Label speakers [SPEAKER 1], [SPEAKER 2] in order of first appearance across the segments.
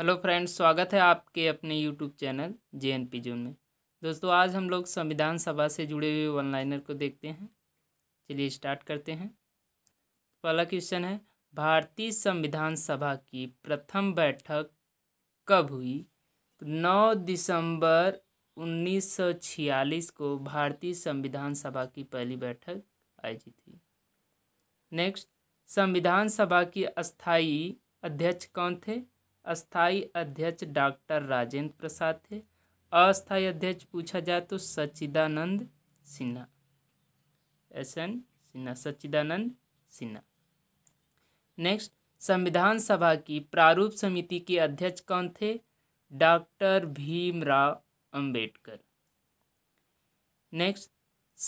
[SPEAKER 1] hello friends स्वागत है आपके अपने YouTube channel J N P zone में दोस्तों आज हम लोग संविधान सभा से जुड़े हुए ऑनलाइनर को देखते हैं चलिए स्टार्ट करते हैं पहला क्वेश्चन है भारतीय संविधान सभा की प्रथम बैठक कब हुई नौ दिसंबर 1946 को भारतीय संविधान सभा की पहली बैठक आयोजित हुई नेक्स्ट संविधान सभा की अस्थाई अध्यक्ष कौन थे अस्थाई अध्यक्ष डॉक्टर राजेंद्र प्रसाद थे अस्थाई अध्यक्ष पूछा जाए तो Sachchidanand Sinha S N Sinha Sachchidanand Sinha next संविधान सभा की प्रारूप समिति के अध्यक्ष कौन थे डॉक्टर भीमराव अंबेडकर नेक्स्ट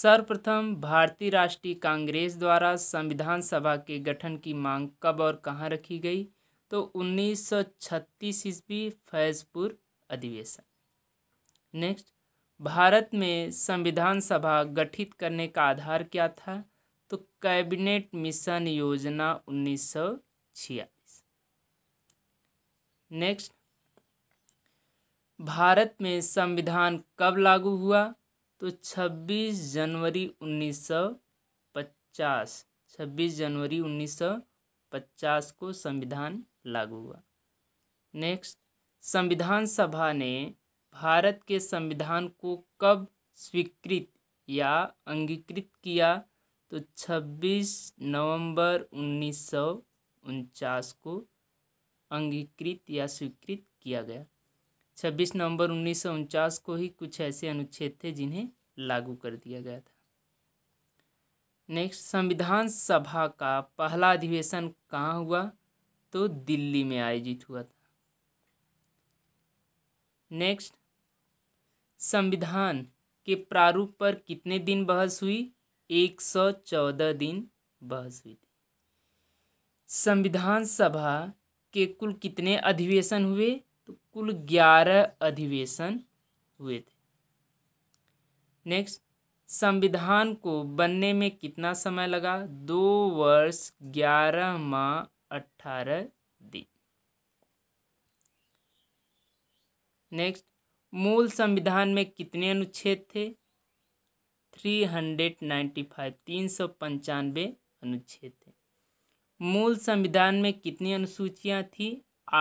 [SPEAKER 1] सर्वप्रथम भारतीय राष्ट्रीय कांग्रेस द्वारा संविधान सभा के गठन की मांग कब और कहाँ रखी गई तो 1936 ईस्वी फैजपुर अधिवेशन नेक्स्ट भारत में संविधान सभा गठित करने का आधार क्या था तो कैबिनेट मिशन योजना उन्नीस नेक्स्ट भारत में संविधान कब लागू हुआ तो 26 जनवरी 1950 26 जनवरी 1950 को संविधान लागू हुआ नेक्स्ट संविधान सभा ने भारत के संविधान को कब स्वीकृत या अंगीकृत किया तो 26 नवंबर उन्नीस को अंगीकृत या स्वीकृत किया गया 26 नवंबर उन्नीस को ही कुछ ऐसे अनुच्छेद थे जिन्हें लागू कर दिया गया था नेक्स्ट संविधान सभा का पहला अधिवेशन कहाँ हुआ तो दिल्ली में आयोजित हुआ था नेक्स्ट संविधान के प्रारूप पर कितने दिन बहस हुई एक सौ चौदह दिन बहस हुई थी संविधान सभा के कुल कितने अधिवेशन हुए तो कुल ग्यारह अधिवेशन हुए थे नेक्स्ट संविधान को बनने में कितना समय लगा दो वर्ष ग्यारह माह अठारह दी नेक्स्ट मूल संविधान में कितने अनुच्छेद थे थ्री हंड्रेड नाइन्टी फाइव तीन सौ पंचानवे अनुच्छेद थे मूल संविधान में कितनी अनुसूचियां थी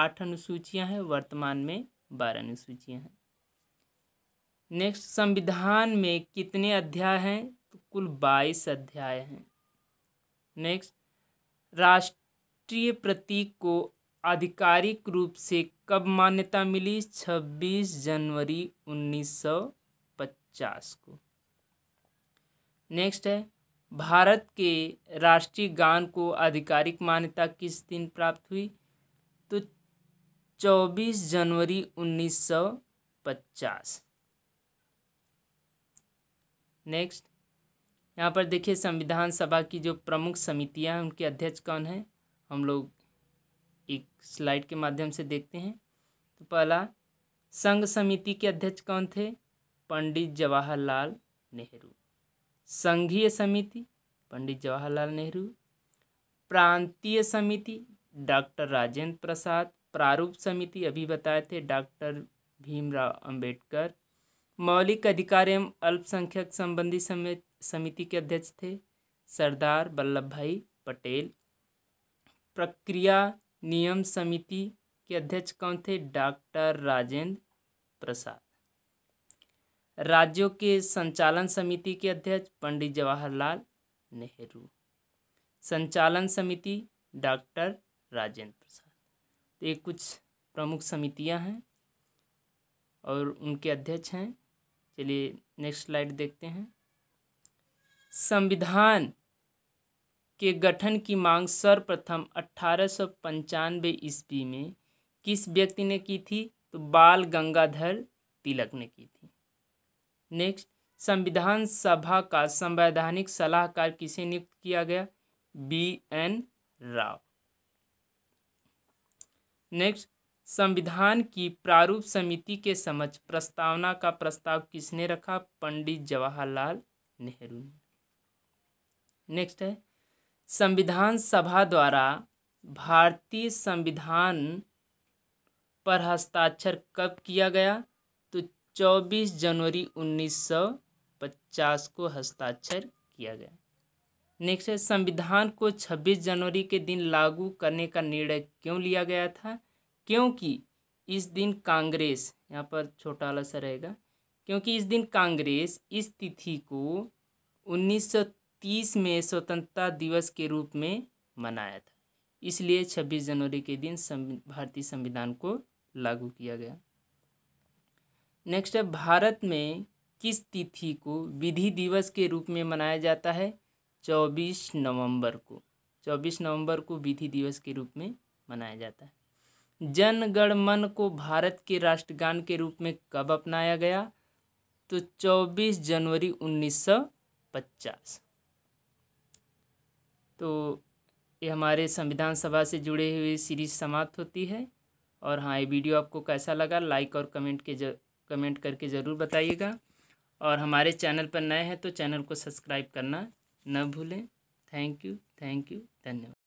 [SPEAKER 1] आठ अनुसूचियां हैं वर्तमान में बारह अनुसूचियां हैं नेक्स्ट संविधान में कितने अध्याय हैं तो कुल बाईस अध्याय हैं नेक्स्ट राष्ट्र राष्ट्रीय प्रतीक को आधिकारिक रूप से कब मान्यता मिली 26 जनवरी 1950 को नेक्स्ट है भारत के राष्ट्रीय गान को आधिकारिक मान्यता किस दिन प्राप्त हुई तो 24 जनवरी 1950 नेक्स्ट यहाँ पर देखिए संविधान सभा की जो प्रमुख समितियाँ हैं उनके अध्यक्ष कौन हैं हम लोग एक स्लाइड के माध्यम से देखते हैं तो पहला संघ समिति के अध्यक्ष कौन थे पंडित जवाहरलाल नेहरू संघीय समिति पंडित जवाहरलाल नेहरू प्रांतीय समिति डॉक्टर राजेंद्र प्रसाद प्रारूप समिति अभी बताए थे डॉक्टर भीमराव अंबेडकर मौलिक अधिकार एवं अल्पसंख्यक संबंधी समिति के अध्यक्ष थे सरदार वल्लभ भाई पटेल प्रक्रिया नियम समिति के अध्यक्ष कौन थे डॉक्टर राजेंद्र प्रसाद राज्यों के संचालन समिति के अध्यक्ष पंडित जवाहरलाल नेहरू संचालन समिति डॉक्टर राजेंद्र प्रसाद तो ये कुछ प्रमुख समितियां हैं और उनके अध्यक्ष हैं चलिए नेक्स्ट स्लाइड देखते हैं संविधान के गठन की मांग सर्वप्रथम अठारह सौ पंचानवे ईस्वी में किस व्यक्ति ने की थी तो बाल गंगाधर तिलक ने की थी नेक्स्ट संविधान सभा का संवैधानिक सलाहकार किसे नियुक्त किया गया बी एन राव नेक्स्ट संविधान की प्रारूप समिति के समक्ष प्रस्तावना का प्रस्ताव किसने रखा पंडित जवाहरलाल नेहरू ने नेक्स्ट है संविधान सभा द्वारा भारतीय संविधान पर हस्ताक्षर कब किया गया तो 24 जनवरी 1950 को हस्ताक्षर किया गया नेक्स्ट है संविधान को 26 जनवरी के दिन लागू करने का निर्णय क्यों लिया गया था क्योंकि इस दिन कांग्रेस यहाँ पर छोटा वाला सा रहेगा क्योंकि इस दिन कांग्रेस इस तिथि को उन्नीस तीस में स्वतंत्रता दिवस के रूप में मनाया था इसलिए छब्बीस जनवरी के दिन भारतीय संविधान को लागू किया गया नेक्स्ट है भारत में किस तिथि को विधि दिवस के रूप में मनाया जाता है चौबीस नवंबर को चौबीस नवंबर को विधि दिवस के रूप में मनाया जाता है जनगणमन को भारत के राष्ट्रगान के रूप में कब अपनाया गया तो चौबीस जनवरी उन्नीस सौ पचास तो ये हमारे संविधान सभा से जुड़े हुए सीरीज समाप्त होती है और हाँ ये वीडियो आपको कैसा लगा लाइक और कमेंट के ज कमेंट करके ज़रूर बताइएगा और हमारे चैनल पर नए हैं तो चैनल को सब्सक्राइब करना न भूलें थैंक यू थैंक यू धन्यवाद